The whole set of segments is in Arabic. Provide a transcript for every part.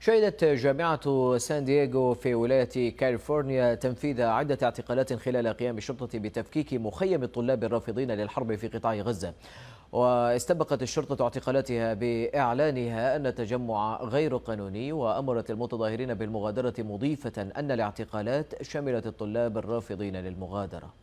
شهدت جامعة سان دييغو في ولاية كاليفورنيا تنفيذ عدة اعتقالات خلال قيام الشرطة بتفكيك مخيم الطلاب الرافضين للحرب في قطاع غزة واستبقت الشرطة اعتقالاتها بإعلانها أن التجمع غير قانوني وأمرت المتظاهرين بالمغادرة مضيفة أن الاعتقالات شملت الطلاب الرافضين للمغادرة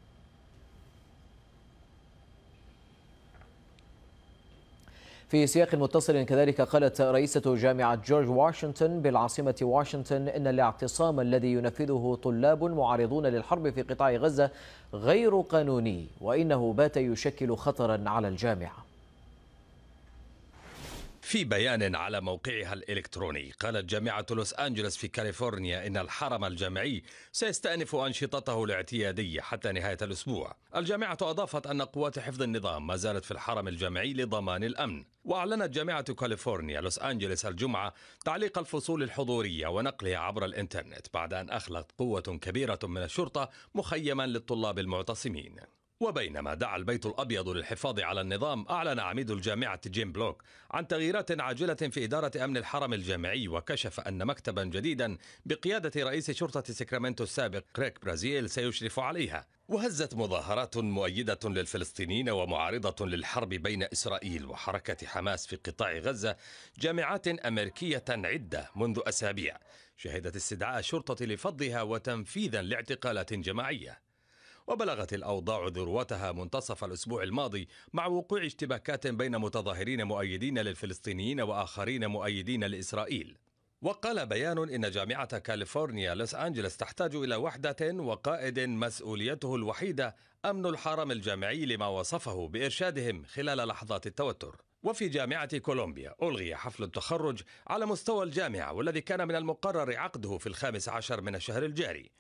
في سياق متصل كذلك قالت رئيسة جامعة جورج واشنطن بالعاصمة واشنطن إن الاعتصام الذي ينفذه طلاب معارضون للحرب في قطاع غزة غير قانوني وإنه بات يشكل خطرا على الجامعة في بيان على موقعها الإلكتروني قالت جامعة لوس أنجلوس في كاليفورنيا إن الحرم الجامعي سيستأنف أنشطته الاعتيادية حتى نهاية الأسبوع الجامعة أضافت أن قوات حفظ النظام ما زالت في الحرم الجامعي لضمان الأمن وأعلنت جامعة كاليفورنيا لوس أنجلوس الجمعة تعليق الفصول الحضورية ونقلها عبر الإنترنت بعد أن أخلت قوة كبيرة من الشرطة مخيما للطلاب المعتصمين وبينما دعا البيت الأبيض للحفاظ على النظام أعلن عميد الجامعة جيم بلوك عن تغييرات عاجلة في إدارة أمن الحرم الجامعي وكشف أن مكتبا جديدا بقيادة رئيس شرطة سكرامنتو السابق كريك برازيل سيشرف عليها وهزت مظاهرات مؤيدة للفلسطينيين ومعارضة للحرب بين إسرائيل وحركة حماس في قطاع غزة جامعات أمريكية عدة منذ أسابيع شهدت استدعاء الشرطة لفضها وتنفيذا لاعتقالات جماعية وبلغت الأوضاع ذروتها منتصف الأسبوع الماضي مع وقوع اشتباكات بين متظاهرين مؤيدين للفلسطينيين وآخرين مؤيدين لإسرائيل وقال بيان إن جامعة كاليفورنيا لوس أنجلس تحتاج إلى وحدة وقائد مسؤوليته الوحيدة أمن الحرم الجامعي لما وصفه بإرشادهم خلال لحظات التوتر وفي جامعة كولومبيا ألغي حفل التخرج على مستوى الجامعة والذي كان من المقرر عقده في الخامس عشر من الشهر الجاري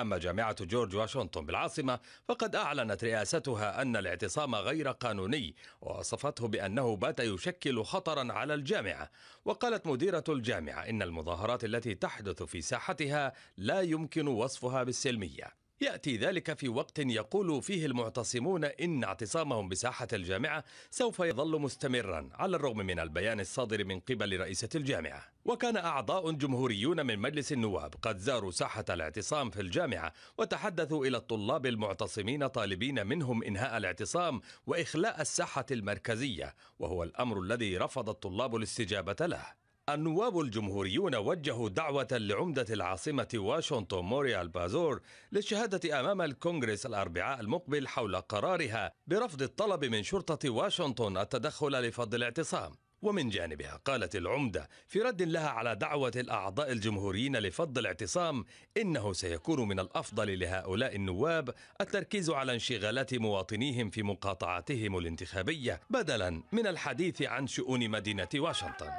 أما جامعة جورج واشنطن بالعاصمة فقد أعلنت رئاستها أن الاعتصام غير قانوني ووصفته بأنه بات يشكل خطرا على الجامعة وقالت مديرة الجامعة إن المظاهرات التي تحدث في ساحتها لا يمكن وصفها بالسلمية ياتي ذلك في وقت يقول فيه المعتصمون ان اعتصامهم بساحه الجامعه سوف يظل مستمرا على الرغم من البيان الصادر من قبل رئيسه الجامعه وكان اعضاء جمهوريون من مجلس النواب قد زاروا ساحه الاعتصام في الجامعه وتحدثوا الى الطلاب المعتصمين طالبين منهم انهاء الاعتصام واخلاء الساحه المركزيه وهو الامر الذي رفض الطلاب الاستجابه له النواب الجمهوريون وجهوا دعوة لعمدة العاصمة واشنطن موريال بازور للشهادة أمام الكونغرس الأربعاء المقبل حول قرارها برفض الطلب من شرطة واشنطن التدخل لفض الاعتصام ومن جانبها قالت العمدة في رد لها على دعوة الأعضاء الجمهوريين لفض الاعتصام إنه سيكون من الأفضل لهؤلاء النواب التركيز على انشغالات مواطنيهم في مقاطعتهم الانتخابية بدلا من الحديث عن شؤون مدينة واشنطن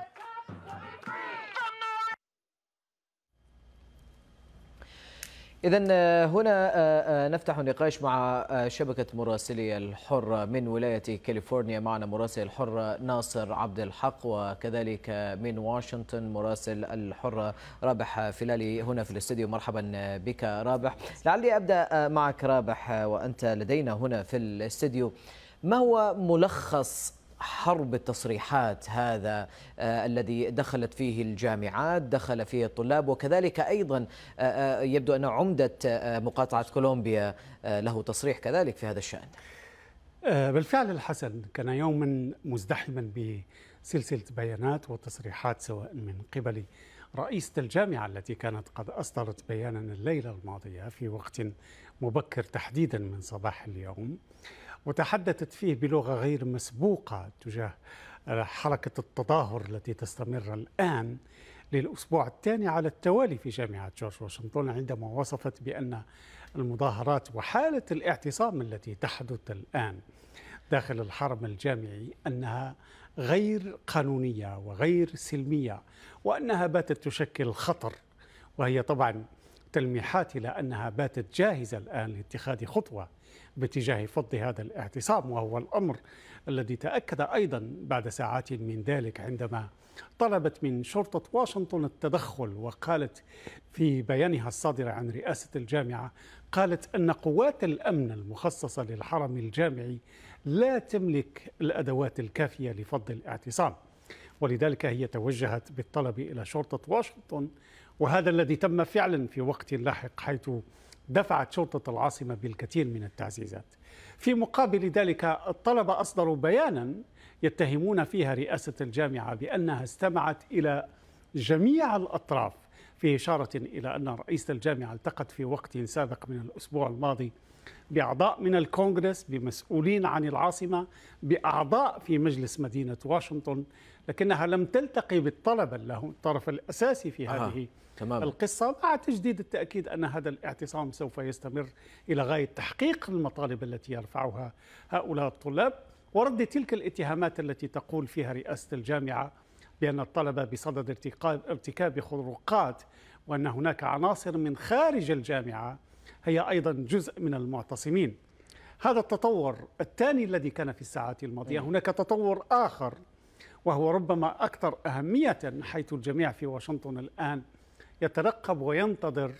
إذا آه، هنا آه، آه، نفتح النقاش مع شبكة مراسلي الحرة من ولاية كاليفورنيا معنا مراسل الحرة ناصر عبد الحق وكذلك من واشنطن مراسل الحرة رابح فلالي هنا في الاستديو مرحبا بك رابح لعلي أبدأ معك رابح وأنت لدينا هنا في الاستديو ما هو ملخص حرب التصريحات هذا آه، الذي دخلت فيه الجامعات دخل فيه الطلاب وكذلك أيضا آه، آه، يبدو أن عمدة مقاطعة كولومبيا له تصريح كذلك في هذا الشأن بالفعل الحسن كان يوما مزدحما بسلسلة بيانات وتصريحات سواء من قبل رئيسة الجامعة التي كانت قد أصدرت بيانا الليلة الماضية في وقت مبكر تحديدا من صباح اليوم وتحدثت فيه بلغة غير مسبوقة تجاه حركة التظاهر التي تستمر الآن للأسبوع الثاني على التوالي في جامعة جورج واشنطن عندما وصفت بأن المظاهرات وحالة الاعتصام التي تحدث الآن داخل الحرم الجامعي أنها غير قانونية وغير سلمية وأنها باتت تشكل خطر وهي طبعا تلميحات إلى أنها باتت جاهزة الآن لاتخاذ خطوة باتجاه فض هذا الاعتصام وهو الأمر الذي تأكد أيضا بعد ساعات من ذلك عندما طلبت من شرطة واشنطن التدخل وقالت في بيانها الصادر عن رئاسة الجامعة قالت أن قوات الأمن المخصصة للحرم الجامعي لا تملك الأدوات الكافية لفض الاعتصام ولذلك هي توجهت بالطلب إلى شرطة واشنطن وهذا الذي تم فعلا في وقت لاحق حيث دفعت شرطة العاصمة بالكثير من التعزيزات في مقابل ذلك الطلبة أصدروا بيانا يتهمون فيها رئاسة الجامعة بأنها استمعت إلى جميع الأطراف في إشارة إلى أن رئيس الجامعة التقت في وقت سابق من الأسبوع الماضي بأعضاء من الكونغرس بمسؤولين عن العاصمة بأعضاء في مجلس مدينة واشنطن لكنها لم تلتقي بالطلب له الطرف الأساسي في هذه آه. تمام. القصة مع تجديد التأكيد أن هذا الاعتصام سوف يستمر إلى غاية تحقيق المطالب التي يرفعها هؤلاء الطلاب ورد تلك الاتهامات التي تقول فيها رئاسة الجامعة بأن الطلبة بصدد ارتكاب خروقات وأن هناك عناصر من خارج الجامعة هي أيضا جزء من المعتصمين هذا التطور الثاني الذي كان في الساعات الماضية نعم. هناك تطور آخر وهو ربما أكثر أهمية حيث الجميع في واشنطن الآن يترقب وينتظر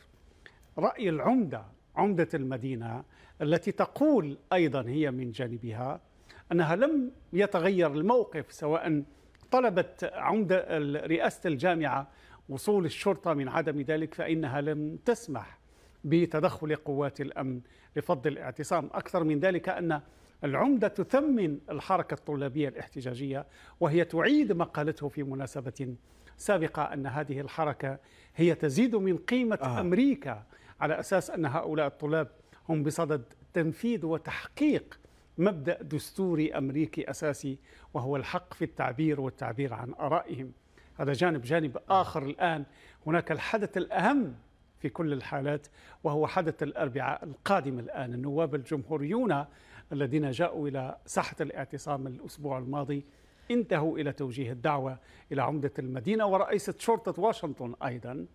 رأي العمدة عمدة المدينة التي تقول أيضا هي من جانبها أنها لم يتغير الموقف سواء طلبت عمدة رئاسة الجامعة وصول الشرطة من عدم ذلك فإنها لم تسمح بتدخل قوات الامن لفض الاعتصام اكثر من ذلك ان العمدة تثمن الحركة الطلابية الاحتجاجية وهي تعيد ما قالته في مناسبة سابقة أن هذه الحركة هي تزيد من قيمة آه. أمريكا على أساس أن هؤلاء الطلاب هم بصدد تنفيذ وتحقيق مبدأ دستوري أمريكي أساسي وهو الحق في التعبير والتعبير عن آرائهم هذا جانب جانب آخر الآن هناك الحدث الأهم في كل الحالات وهو حدث الأربعاء القادم الآن النواب الجمهوريون الذين جاءوا إلى ساحة الاعتصام الأسبوع الماضي انتهوا إلى توجيه الدعوة إلى عمدة المدينة ورئيسة شرطة واشنطن أيضا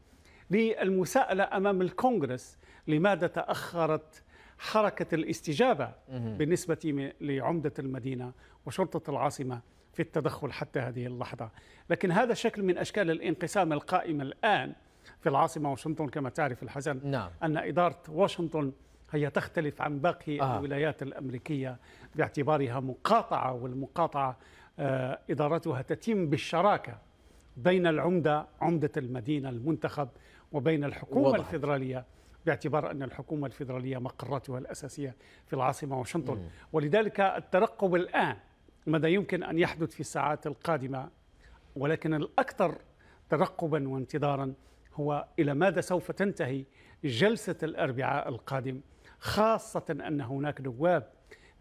للمساءلة أمام الكونغرس لماذا تأخرت حركة الاستجابة بالنسبة لعمدة المدينة وشرطة العاصمة في التدخل حتى هذه اللحظة لكن هذا شكل من أشكال الانقسام القائم الآن في العاصمة واشنطن كما تعرف الحسن نعم. أن إدارة واشنطن هي تختلف عن باقي آه. الولايات الأمريكية باعتبارها مقاطعة والمقاطعة آه إدارتها تتم بالشراكة بين العمدة عمدة المدينة المنتخب وبين الحكومة وضح. الفيدرالية باعتبار أن الحكومة الفيدرالية مقراتها الأساسية في العاصمة واشنطن مم. ولذلك الترقب الآن ماذا يمكن أن يحدث في الساعات القادمة ولكن الأكثر ترقبا وانتظارا هو إلى ماذا سوف تنتهي جلسة الأربعاء القادم خاصة أن هناك نواب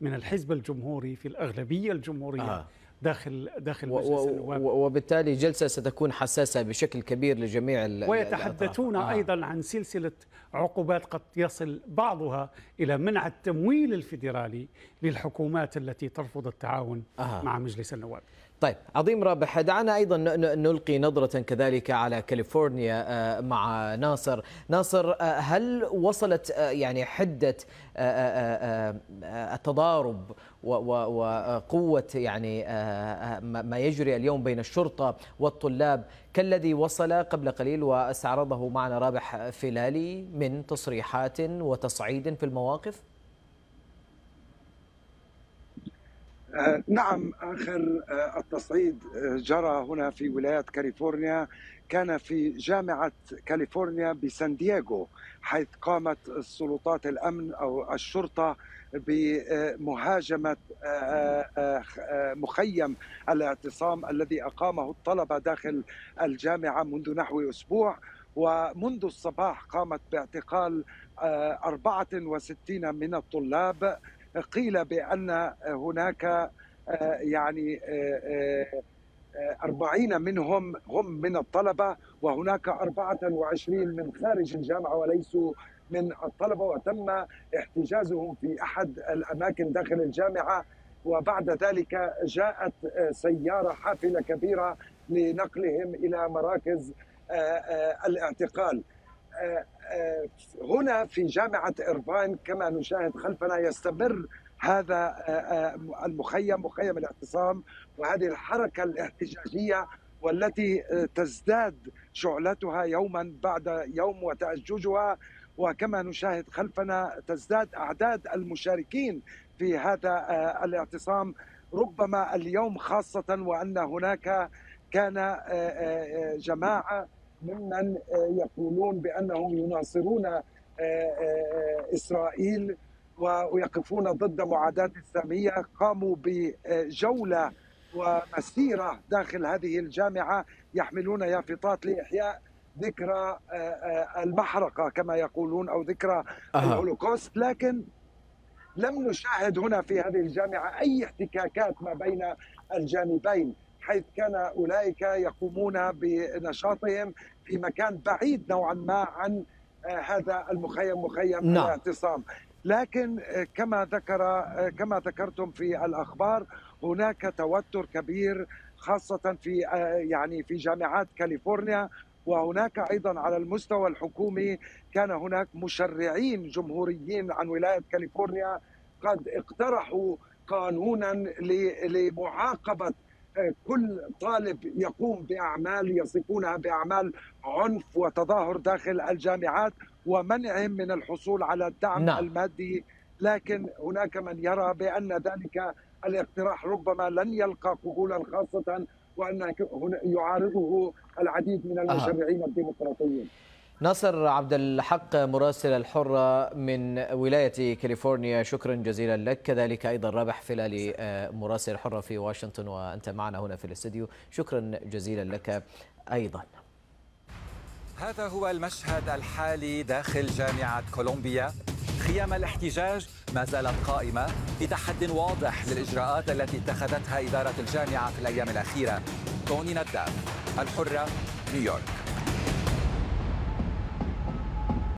من الحزب الجمهوري في الأغلبية الجمهورية آه. داخل داخل مجلس النواب وبالتالي جلسة ستكون حساسة بشكل كبير لجميع ويتحدثون آه. أيضا عن سلسلة عقوبات قد يصل بعضها إلى منع التمويل الفيدرالي للحكومات التي ترفض التعاون آه. مع مجلس النواب طيب عظيم رابح دعنا ايضا نلقي نظره كذلك على كاليفورنيا آه، مع ناصر ناصر آه، هل وصلت آه، يعني حده التضارب وقوه يعني ما يجري اليوم بين الشرطه والطلاب كالذي وصل قبل قليل واستعرضه معنا رابح فلالي من تصريحات وتصعيد في المواقف آه، نعم آخر آه، التصعيد آه، جرى هنا في ولاية كاليفورنيا كان في جامعة كاليفورنيا بسان دييغو حيث قامت السلطات الأمن أو الشرطة بمهاجمة مخيم الاعتصام الذي أقامه الطلبة داخل الجامعة منذ نحو أسبوع ومنذ الصباح قامت باعتقال 64 من الطلاب قيل بأن هناك آه، يعني 40 آه، آه، منهم هم من الطلبة وهناك 24 من خارج الجامعة وليسوا من الطلبة وتم احتجازهم في أحد الأماكن داخل الجامعة وبعد ذلك جاءت سيارة حافلة كبيرة لنقلهم إلى مراكز الاعتقال آه، هنا في جامعة إرفان كما نشاهد خلفنا يستمر هذا آه، آه، المخيم مخيم الاعتصام وهذه الحركة الاحتجاجية والتي تزداد شعلتها يوما بعد يوم وتأججها وكما نشاهد خلفنا تزداد أعداد المشاركين في هذا الاعتصام ربما اليوم خاصة وأن هناك كان جماعة ممن آه، يقولون بانهم يناصرون آه، آه، اسرائيل ويقفون ضد معاداه الساميه قاموا بجوله ومسيره داخل هذه الجامعه يحملون يافطات لاحياء ذكرى المحرقه كما يقولون او ذكرى أه. الهولوكوست لكن لم نشاهد هنا في هذه الجامعه اي احتكاكات ما بين الجانبين حيث كان أولئك يقومون بنشاطهم في مكان بعيد نوعا ما عن آه، هذا المخيم مخيم نعم. الاعتصام لكن آه، كما ذكر آه، كما ذكرتم في الأخبار هناك توتر كبير خاصة في يعني في جامعات كاليفورنيا وهناك ايضا على المستوى الحكومي كان هناك مشرعين جمهوريين عن ولايه كاليفورنيا قد اقترحوا قانونا لمعاقبه كل طالب يقوم باعمال يصفونها باعمال عنف وتظاهر داخل الجامعات ومنعهم من الحصول على الدعم نعم. المادي لكن هناك من يرى بان ذلك الاقتراح ربما لن يلقى قبولا خاصه وان يعارضه العديد من المشرعين الديمقراطيين ناصر عبد الحق مراسل الحرة من ولاية كاليفورنيا شكرا جزيلا لك كذلك أيضا رابح فلالي آه، مراسل الحرة في واشنطن وأنت معنا هنا في الاستديو شكرا جزيلا لك أيضا هذا هو المشهد الحالي داخل جامعة كولومبيا خيام الاحتجاج ما زالت قائمة لتحد واضح للإجراءات التي اتخذتها إدارة الجامعة في الأيام الأخيرة توني نداف الحرة نيويورك